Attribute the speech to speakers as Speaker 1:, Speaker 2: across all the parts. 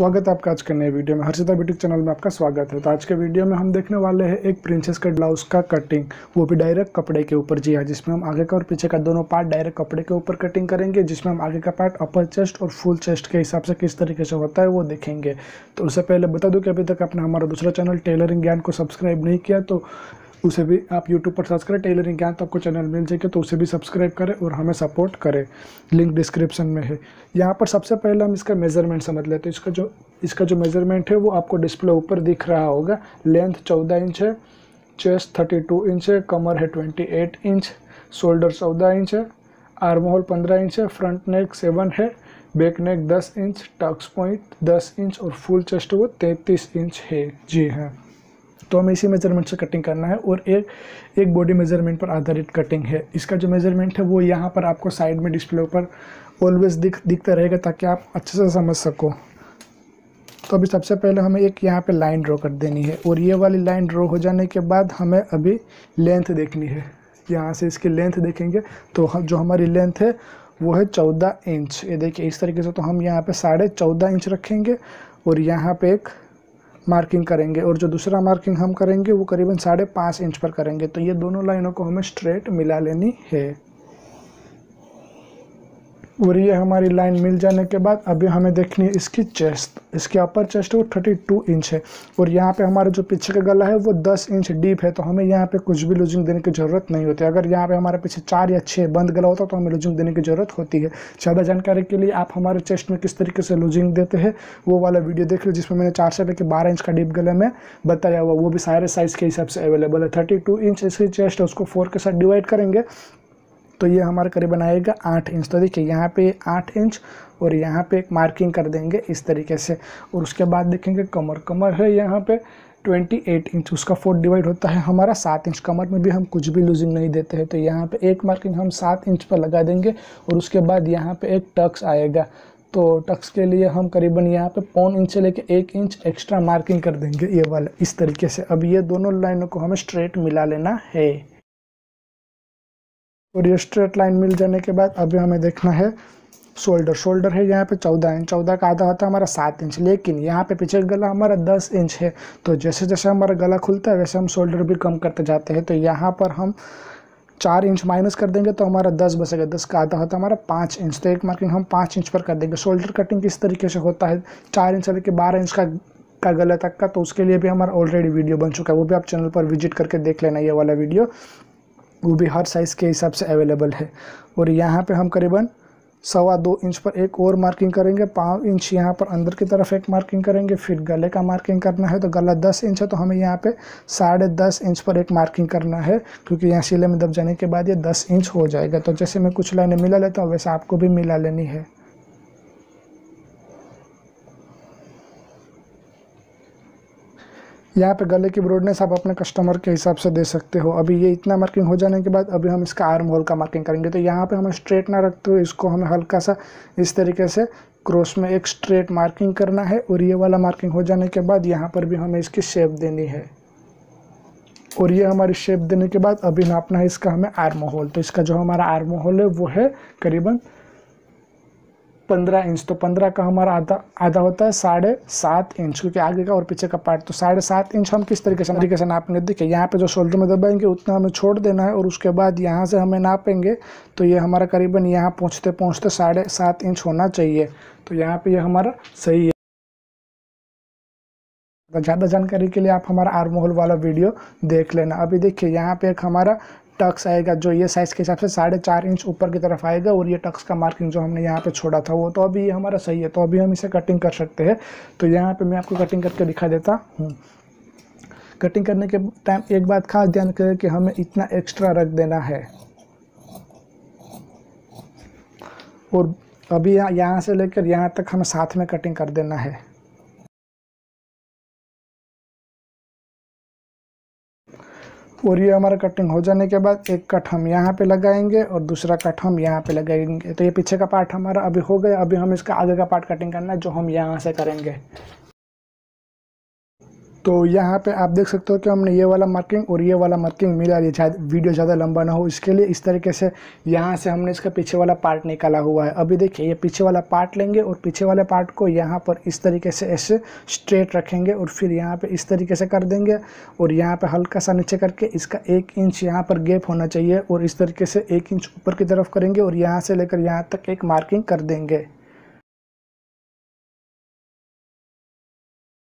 Speaker 1: स्वागत है आपका आज के नए वीडियो में हर्षिता ब्यूटी चैनल में आपका स्वागत है तो आज के वीडियो में हम देखने वाले हैं एक प्रिंसेस के ब्लाउज का कटिंग वो भी डायरेक्ट कपड़े के ऊपर जी हाँ जिसमें हम आगे का और पीछे का दोनों पार्ट डायरेक्ट कपड़े के ऊपर कटिंग करेंगे जिसमें हम आगे का पार्ट अपर चेस्ट और फुल चेस्ट के हिसाब से किस तरीके से होता है वो देखेंगे तो उससे पहले बता दूँ कि अभी तक आपने हमारा दूसरा चैनल टेलरिंग ज्ञान को सब्सक्राइब नहीं किया तो उसे भी आप यूट्यूब पर सर्च करें टेलरिंग ज्ञान तो आपको चैनल मिल जाएगा तो उसे भी सब्सक्राइब करें और हमें सपोर्ट करें लिंक डिस्क्रिप्शन में है यहाँ पर सबसे पहले हम इसका मेजरमेंट समझ लेते हैं इसका जो इसका जो मेजरमेंट है वो आपको डिस्प्ले ऊपर दिख रहा होगा लेंथ चौदह इंच है चेस्ट थर्टी टू इंच है कमर है ट्वेंटी एट इंच शोल्डर चौदह इंच है आर्म होल पंद्रह इंच है फ्रंट नेक सेवन है बैक नेक दस इंच टक्स पॉइंट दस इंच और फुल चेस्ट वो तैंतीस इंच है जी हाँ तो हमें इसी मेजरमेंट से कटिंग करना है और एक एक बॉडी मेजरमेंट पर आधारित कटिंग है इसका जो मेजरमेंट है वो यहाँ पर आपको साइड में डिस्प्ले पर ऑलवेज दिख दिखता रहेगा ताकि आप अच्छे से समझ सको तो अभी सबसे पहले हमें एक यहाँ पे लाइन ड्रॉ कर देनी है और ये वाली लाइन ड्रॉ हो जाने के बाद हमें अभी लेंथ देखनी है यहाँ से इसकी लेंथ देखेंगे तो जो हमारी लेंथ है वो है चौदह इंच ये देखिए इस तरीके से तो हम यहाँ पर साढ़े चौदह इंच रखेंगे और यहाँ पर एक मार्किंग करेंगे और जो दूसरा मार्किंग हम करेंगे वो करीबन साढ़े पाँच इंच पर करेंगे तो ये दोनों लाइनों को हमें स्ट्रेट मिला लेनी है और ये हमारी लाइन मिल जाने के बाद अभी हमें देखनी है इसकी चेस्ट इसकी अपर चेस्ट है वो थर्टी टू इंच है और यहाँ पे हमारा जो पीछे का गला है वो दस इंच डीप है तो हमें यहाँ पे कुछ भी लूजिंग देने की ज़रूरत नहीं होती अगर यहाँ पे हमारे पीछे चार या छः बंद गला होता तो हमें लूजिंग देने की ज़रूरत होती है ज़्यादा जानकारी के लिए आप हमारे चेस्ट में किस तरीके से लूजिंग देते हैं वो वाला वीडियो देख लो जिसमें मैंने चार से लेकर बारह इंच का डीप गले में बताया हुआ वो भी सारे साइज़ के हिसाब से अवेलेबल है थर्टी इंच इसकी चेस्ट है उसको फोर के साथ डिवाइड करेंगे तो ये हमारा करीबन आएगा आठ इंच तो देखिए यहाँ पे आठ इंच और यहाँ पे एक मार्किंग कर देंगे इस तरीके से और उसके बाद देखेंगे कमर कमर है यहाँ पे 28 इंच उसका फोर्थ डिवाइड होता है हमारा सात इंच कमर में भी हम कुछ भी लूजिंग नहीं देते हैं तो यहाँ पे एक मार्किंग हम सात इंच पर लगा देंगे और उसके बाद यहाँ पे एक टक्स आएगा तो टक्स के लिए हम करीबन यहाँ पे पौन इंच से लेके एक इंच एक्स्ट्रा मार्किंग कर देंगे ये वाला इस तरीके से अब ये दोनों लाइनों को हमें स्ट्रेट मिला लेना है और तो ये स्ट्रेट लाइन मिल जाने के बाद अभी हमें देखना है शोल्डर शोल्डर है यहाँ पे चौदह इंच चौदह का आधा होता है हमारा सात इंच लेकिन यहाँ पे पीछे गला हमारा दस इंच है तो जैसे जैसे हमारा गला खुलता है वैसे हम शोल्डर भी कम करते जाते हैं तो यहाँ पर हम चार इंच माइनस कर देंगे तो हमारा दस बसेगा दस का आधा होता है हमारा पाँच इंच तो एक मार्किंग हम पाँच इंच पर कर देंगे शोल्डर कटिंग किस तरीके से होता है चार इंच लेकर बारह इंच का का गला तक का तो उसके लिए भी हमारा ऑलरेडी वीडियो बन चुका है वो भी आप चैनल पर विजिट करके देख लेना ये वाला वीडियो वो भी हर साइज़ के हिसाब से अवेलेबल है और यहाँ पे हम करीबन सवा दो इंच पर एक और मार्किंग करेंगे पाँव इंच यहाँ पर अंदर की तरफ एक मार्किंग करेंगे फिर गले का मार्किंग करना है तो गला दस इंच है तो हमें यहाँ पे साढ़े दस इंच पर एक मार्किंग करना है क्योंकि यहाँ सिले में दब जाने के बाद ये दस इंच हो जाएगा तो जैसे मैं कुछ लाइनें मिला लेता हूँ वैसे आपको भी मिला लेनी है यहाँ पे गले की ब्रॉडनेस आप अपने कस्टमर के हिसाब से दे सकते हो अभी ये इतना मार्किंग हो जाने के बाद अभी हम इसका आर्म होल का मार्किंग करेंगे तो यहाँ पे हमें स्ट्रेट ना रखते हुए इसको हमें हल्का सा इस तरीके से क्रॉस में एक स्ट्रेट मार्किंग करना है और ये वाला मार्किंग हो जाने के बाद यहाँ पर भी हमें इसकी शेप देनी है और ये हमारी शेप देने के बाद अभी नापना है इसका हमें आर्मो होल तो इसका जो हमारा आर्मो होल है वो है करीबन पंद्रह इंच तो पंद्रह का हमारा आधा आधा होता है साढ़े सात इंच क्योंकि आगे का और पीछे का पार्ट तो साढ़े सात इंच हम किस तरीके से तरीके से नापेंगे देखिए यहाँ पे जो शोल्डर में दबाएंगे उतना हमें छोड़ देना है और उसके बाद यहाँ से हमें नापेंगे तो ये हमारा करीबन यहाँ पहुँचते पहुँचते साढ़े सात इंच होना चाहिए तो यहाँ पर यह हमारा सही है ज़्यादा जानकारी के लिए आप हमारा आर्म होल वाला वीडियो देख लेना अभी देखिए यहाँ पे एक हमारा टक्स आएगा जो ये साइज़ के हिसाब से साढ़े चार इंच ऊपर की तरफ आएगा और ये टक्स का मार्किंग जो हमने यहाँ पे छोड़ा था वो तो अभी ये हमारा सही है तो अभी हम इसे कटिंग कर सकते हैं तो यहाँ पे मैं आपको कटिंग करके दिखा देता हूँ कटिंग करने के टाइम एक बात खास ध्यान करें कि हमें इतना एक्स्ट्रा रख देना है और अभी यहाँ से लेकर यहाँ तक हमें साथ में कटिंग कर देना है और ये हमारा कटिंग हो जाने के बाद एक कट हम यहाँ पे लगाएंगे और दूसरा कट हम यहाँ पे लगाएंगे तो ये पीछे का पार्ट हमारा अभी हो गया अभी हम इसका आगे का पार्ट कटिंग करना है जो हम यहाँ से करेंगे तो यहाँ पे आप देख सकते हो कि हमने ये वाला मार्किंग और ये वाला मार्किंग मिला दिया शायद वीडियो ज़्यादा लंबा ना हो इसके लिए इस तरीके से यहाँ से हमने इसका पीछे वाला पार्ट निकाला हुआ है अभी देखिए ये पीछे वाला पार्ट लेंगे और पीछे वाले पार्ट को यहाँ पर इस तरीके से ऐसे स्ट्रेट रखेंगे और फिर यहाँ पर इस तरीके से कर देंगे और यहाँ पर हल्का सा नीचे करके इसका एक इंच यहाँ पर गैप होना चाहिए और इस तरीके से एक इंच ऊपर की तरफ करेंगे और यहाँ से लेकर यहाँ तक एक मार्किंग कर देंगे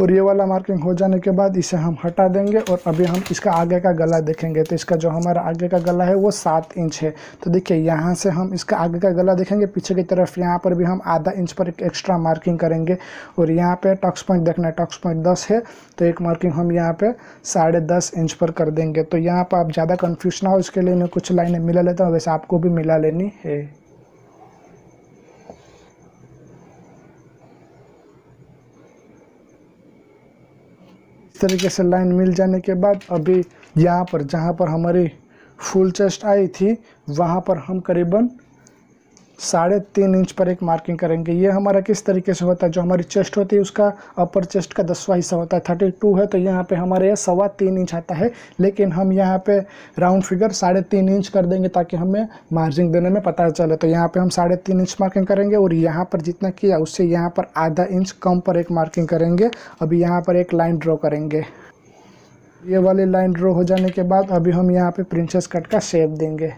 Speaker 1: और ये वाला मार्किंग हो जाने के बाद इसे हम हटा देंगे और अभी हम इसका आगे का गला देखेंगे तो इसका जो हमारा आगे का गला है वो सात इंच है तो देखिए यहाँ से हम इसका आगे का गला देखेंगे पीछे की तरफ यहाँ पर भी हम आधा इंच पर एक एक्स्ट्रा मार्किंग करेंगे और यहाँ पे टक्स पॉइंट देखना है टक्स पॉइंट दस है तो एक मार्किंग हम यहाँ पर साढ़े दस इंच पर कर देंगे तो यहाँ पर आप ज़्यादा कन्फ्यूज ना हो इसके लिए मैं कुछ लाइनें मिला लेता हूँ वैसे आपको भी मिला लेनी है इस तरीके से लाइन मिल जाने के बाद अभी यहाँ पर जहाँ पर हमारी फुल चेस्ट आई थी वहाँ पर हम करीबन साढ़े तीन इंच पर एक मार्किंग करेंगे ये हमारा किस तरीके से होता है जो हमारी चेस्ट होती है उसका अपर चेस्ट का दसवा हिस्सा होता है थर्टी टू है तो यहाँ पे हमारे यहाँ सवा तीन इंच आता है लेकिन हम यहाँ पे राउंड फिगर साढ़े तीन इंच कर देंगे ताकि हमें मार्जिन देने में पता चले तो यहाँ पर हम साढ़े तीन इंच मार्किंग करेंगे और यहाँ पर जितना किया उससे यहाँ पर आधा इंच कम पर एक मार्किंग करेंगे अभी यहाँ पर एक लाइन ड्रॉ करेंगे ये वाली लाइन ड्रॉ हो जाने के बाद अभी हम यहाँ पे प्रिंसेस कट का शेप देंगे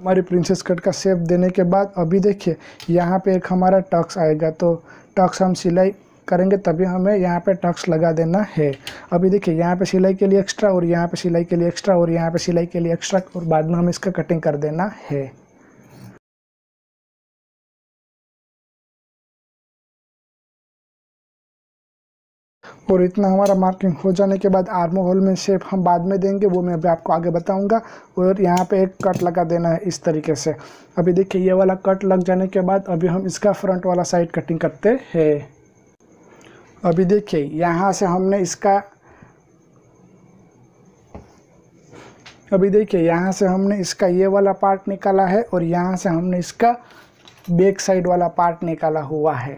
Speaker 1: हमारी प्रिंसेस कट का सेप देने के बाद अभी देखिए यहाँ पे एक हमारा टक्स आएगा तो टक्स हम सिलाई करेंगे तभी हमें यहाँ पे टक्स लगा देना है अभी देखिए यहाँ पे सिलाई के लिए एक्स्ट्रा और यहाँ पे सिलाई के लिए एक्स्ट्रा और यहाँ पे सिलाई के लिए एक्स्ट्रा और बाद में हम इसका कटिंग कर देना है और इतना हमारा मार्किंग हो जाने के बाद आर्मो होल में शेप हम बाद में देंगे वो मैं अभी आपको आगे बताऊंगा और यहाँ पे एक कट लगा देना है इस तरीके से अभी देखिए ये वाला कट लग जाने के बाद अभी हम इसका फ्रंट वाला साइड कटिंग करते हैं अभी देखिए यहाँ से हमने इसका अभी देखिए यहाँ से हमने इसका ये वाला पार्ट निकाला है और यहाँ से हमने इसका बैक साइड वाला पार्ट निकाला हुआ है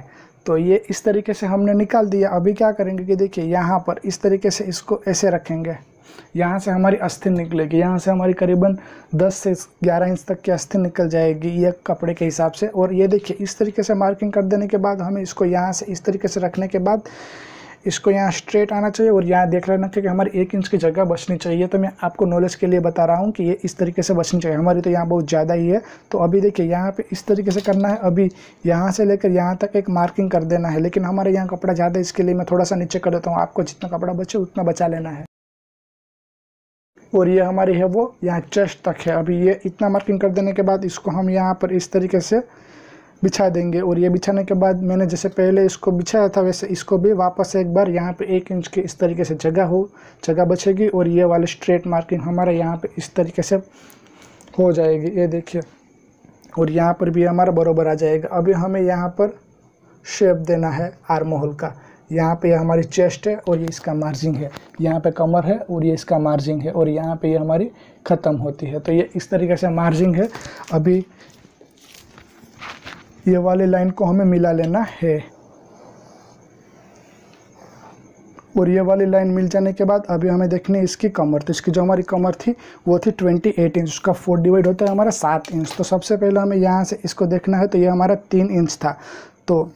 Speaker 1: तो ये इस तरीके से हमने निकाल दिया अभी क्या करेंगे कि देखिए यहाँ पर इस तरीके से इसको ऐसे रखेंगे यहाँ से हमारी अस्थि निकलेगी यहाँ से हमारी करीबन 10 से 11 इंच तक की अस्थि निकल जाएगी ये कपड़े के हिसाब से और ये देखिए इस तरीके से मार्किंग कर देने के बाद हमें इसको यहाँ से इस तरीके से रखने के बाद इसको यहाँ स्ट्रेट आना चाहिए और यहाँ देख लेना चाहिए कि हमारी एक इंच की जगह बचनी चाहिए तो मैं आपको नॉलेज के लिए बता रहा हूँ कि ये इस तरीके से बचनी चाहिए हमारी तो यहाँ बहुत ज़्यादा ही है तो अभी देखिए यहाँ पर इस तरीके से करना है अभी यहाँ से लेकर यहाँ तक एक मार्किंग कर देना है लेकिन हमारे यहाँ कपड़ा ज़्यादा है इसके लिए मैं थोड़ा सा नीचे कर देता हूँ आपको जितना कपड़ा बचे उतना बचा लेना है और ये हमारी है वो यहाँ चेस्ट तक है अभी ये इतना मार्किंग कर देने के बाद इसको हम यहाँ पर इस तरीके से बिछा देंगे और ये बिछाने के बाद मैंने जैसे पहले इसको बिछाया था वैसे इसको भी वापस एक बार यहाँ पे एक इंच के इस तरीके से जगह हो जगह बचेगी और ये वाले स्ट्रेट मार्किंग हमारा यहाँ पे इस तरीके से हो जाएगी ये देखिए और यहाँ पर भी हमारा बराबर आ जाएगा अभी हमें यहाँ पर शेप देना है आर्म होल का यहाँ पर हमारी चेस्ट है और ये इसका मार्जिंग है यहाँ पर कमर है और ये इसका मार्जिंग है और यहाँ पर ये हमारी ख़त्म होती है तो ये इस तरीके से मार्जिंग है अभी ये वाले लाइन को हमें मिला लेना है और ये वाली लाइन मिल जाने के बाद अभी हमें देखनी है इसकी कमर तो इसकी जो हमारी कमर थी वो थी 28 इंच उसका फोर डिवाइड होता है हमारा सात इंच तो सबसे पहले हमें यहाँ से इसको देखना है तो ये हमारा तीन इंच था तो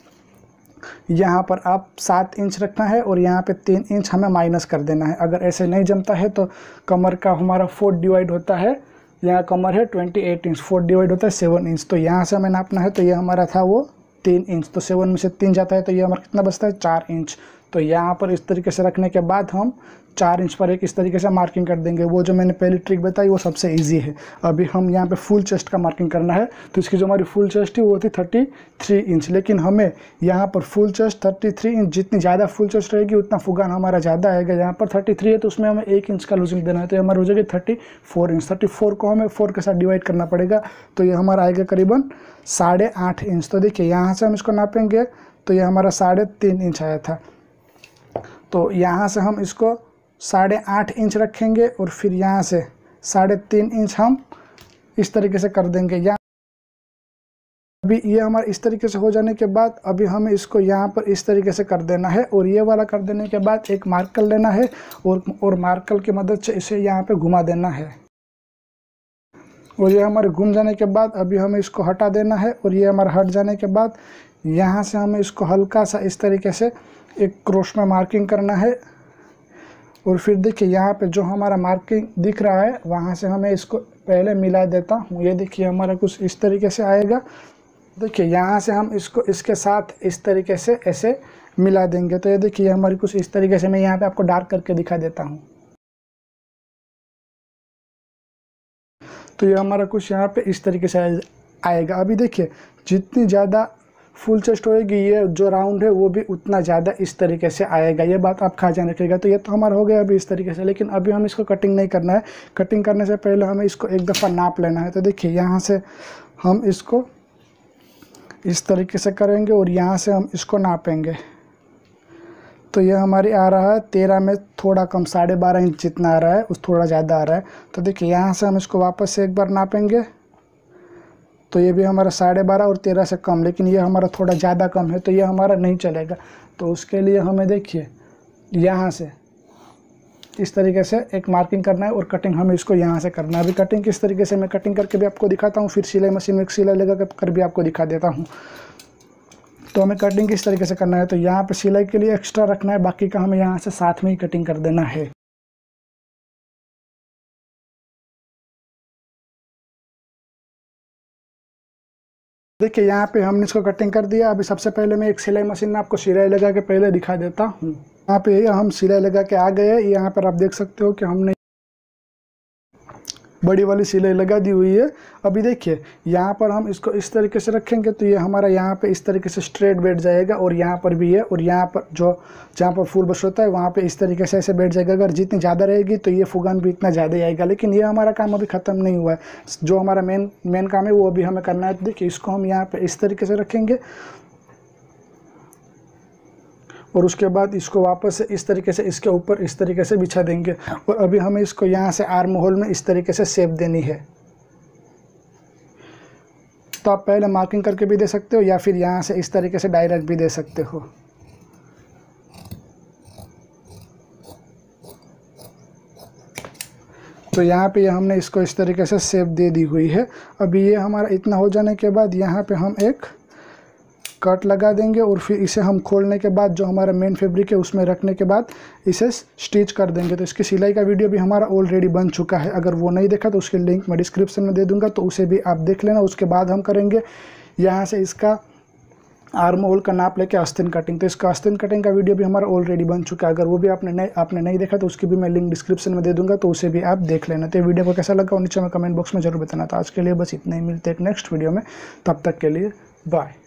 Speaker 1: यहाँ पर आप सात इंच रखना है और यहाँ पे तीन इंच हमें माइनस कर देना है अगर ऐसे नहीं जमता है तो कमर का हमारा फोर डिवाइड होता है यहाँ कमर है twenty eight inch four divide होता है सेवन इंच तो यहाँ से हमें नापना है तो ये हमारा था वो तीन इंच तो सेवन में से तीन जाता है तो ये हमारा कितना बचता है चार इंच तो यहाँ पर इस तरीके से रखने के बाद हम चार इंच पर एक इस तरीके से मार्किंग कर देंगे वो जो मैंने पहली ट्रिक बताई वो सबसे इजी है अभी हम यहाँ पे फुल चेस्ट का मार्किंग करना है तो इसकी जो हमारी फुल चेस्ट थी वो थी थर्टी थ्री इंच लेकिन हमें यहाँ पर full chest thirty three inch जितनी ज़्यादा फुल चेस्ट रहेगी उतना फुगान हमारा ज़्यादा आएगा यहाँ पर थर्टी थ्री है तो उसमें हमें एक इंच का लूजिंग देना है तो ये हमारा हो जाएगी thirty four inch thirty four को हमें फोर के साथ डिवाइड करना पड़ेगा तो ये हमारा आएगा करीबन साढ़े आठ इंच तो देखिए यहाँ से हम इसको नापेंगे तो ये हमारा साढ़े तीन इंच आया था तो यहाँ से हम इसको साढ़े आठ इंच रखेंगे और फिर यहाँ से साढ़े तीन इंच हम इस तरीके से कर देंगे या अभी ये हमारे इस तरीके से हो जाने के बाद अभी हमें इसको यहाँ पर इस तरीके से कर देना है और ये वाला कर देने के बाद एक मार्कर लेना है और और मार्कर की मदद से इसे यहाँ पे घुमा देना है और ये हमारे घूम जाने के बाद अभी हमें इसको हटा देना है और ये हमारे हट जाने के बाद यहाँ से हमें इसको हल्का सा इस तरीके से एक क्रोश में मार्किंग करना है और फिर देखिए यहाँ पे जो हमारा मार्किंग दिख रहा है वहाँ से हमें इसको पहले मिला देता हूँ ये देखिए हमारा कुछ इस तरीके से आएगा देखिए यहाँ से हम इसको इसके साथ इस तरीके से ऐसे मिला देंगे तो ये देखिए हमारी कुछ इस तरीके से मैं यहाँ पे आपको डार्क करके दिखा देता हूँ तो ये हमारा कुछ यहाँ पे इस तरीके से आएगा अभी देखिए जितनी ज़्यादा फुल चेस्ट होएगी ये जो राउंड है वो भी उतना ज़्यादा इस तरीके से आएगा ये बात आप खा जान रखिएगा तो ये तो हमारा हो गया अभी इस तरीके से लेकिन अभी हम इसको कटिंग नहीं करना है कटिंग करने से पहले हमें इसको एक दफ़ा नाप लेना है तो देखिए यहाँ से हम इसको इस तरीके से करेंगे और यहाँ से हम इसको नापेंगे तो ये हमारी आ रहा है तेरह में थोड़ा कम साढ़े बारह इंच जितना आ रहा है उस थोड़ा ज़्यादा आ रहा है तो देखिए यहाँ से हम इसको वापस से एक बार नापेंगे तो ये भी हमारा साढ़े बारह और तेरह से कम लेकिन ये हमारा थोड़ा ज़्यादा कम है तो ये हमारा नहीं चलेगा तो उसके लिए हमें देखिए यहाँ से इस तरीके से एक मार्किंग करना है और कटिंग हमें इसको यहाँ से करना है अभी कटिंग किस तरीके से मैं कटिंग करके भी आपको दिखाता हूँ फिर सिलाई मशीन में सिलाई लगा कर भी आपको दिखा देता हूँ तो हमें कटिंग किस तरीके से करना है तो यहाँ पर सिलाई के लिए एक्स्ट्रा रखना है बाकी का हमें यहाँ से साथ में ही कटिंग कर देना है देखिए यहाँ पे हमने इसको कटिंग कर दिया अभी सबसे पहले मैं एक सिलाई मशीन में आपको सिलाई लगा के पहले दिखा देता हूँ यहाँ पे हम सिलाई लगा के आ गए यहाँ पर आप देख सकते हो कि हमने बड़ी वाली सिलाई लगा दी हुई है अभी देखिए यहाँ पर हम इसको इस तरीके से रखेंगे तो ये हमारा यहाँ पे इस तरीके से स्ट्रेट बैठ जाएगा और यहाँ पर भी है और यहाँ पर जो जहाँ पर फूल बस होता है वहाँ पर इस तरीके से ऐसे बैठ जाएगा अगर जितनी ज़्यादा रहेगी तो ये फुगान भी इतना ज़्यादा आएगा लेकिन ये हमारा काम अभी ख़त्म नहीं हुआ है जो हमारा मेन मेन काम है वो अभी हमें करना है देखिए इसको हम यहाँ पर इस तरीके से रखेंगे और उसके बाद इसको वापस से इस तरीके से इसके ऊपर इस तरीके से बिछा देंगे और अभी हमें इसको यहाँ से आर्म होल में इस तरीके से सेप देनी है तो आप पहले मार्किंग करके भी दे सकते हो या फिर यहाँ से इस तरीके से डायरेक्ट भी दे सकते हो तो यहाँ पे हमने इसको इस तरीके से सेप दे दी हुई है अभी ये हमारा इतना हो जाने के बाद यहाँ पे हम एक स्कर्ट लगा देंगे और फिर इसे हम खोलने के बाद जो हमारा मेन फैब्रिक है उसमें रखने के बाद इसे स्टिच कर देंगे तो इसकी सिलाई का वीडियो भी हमारा ऑलरेडी बन चुका है अगर वो नहीं देखा तो उसके लिंक मैं डिस्क्रिप्शन में दे दूँगा तो उसे भी आप देख लेना उसके बाद हम करेंगे यहाँ से इसका आर्म होल का नाप लेके आस्तिन कटिंग तो इसका अस्तिन कटिंग का वीडियो भी हमारा ऑलरेडी बन चुका है अगर वो भी आपने नहीं आपने नहीं देखा तो उसकी भी मैं लिंक डिस्क्रिप्शन में दे दूंगा तो उसे भी आप देख लेना तो वीडियो को कैसा लगा और नीचे में कमेंट बॉक्स में जरूर बताना था तो आज के लिए बस इतना ही मिलते हैं नेक्स्ट वीडियो में तब तक के लिए बाय